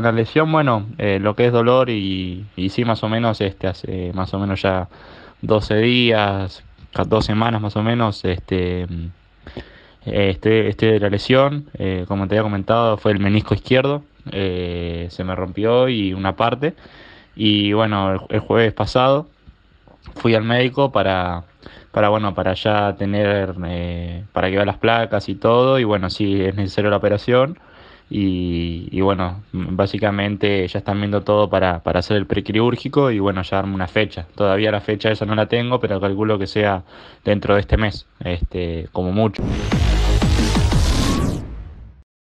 la lesión, bueno, eh, lo que es dolor y, sí, más o menos, este, hace más o menos ya 12 días, dos semanas más o menos, este, eh, este, este, de la lesión, eh, como te había comentado, fue el menisco izquierdo, se me rompió y una parte, y bueno, el, jueves pasado fui al médico para, para bueno, para ya tener, para llevar las placas y todo, y bueno, si es necesario la operación. Y, bueno, básicamente ya están viendo todo para, hacer el prequirúrgico y bueno, ya darme una fecha. Todavía la fecha esa no la tengo, pero calculo que sea dentro de este mes, este, como mucho.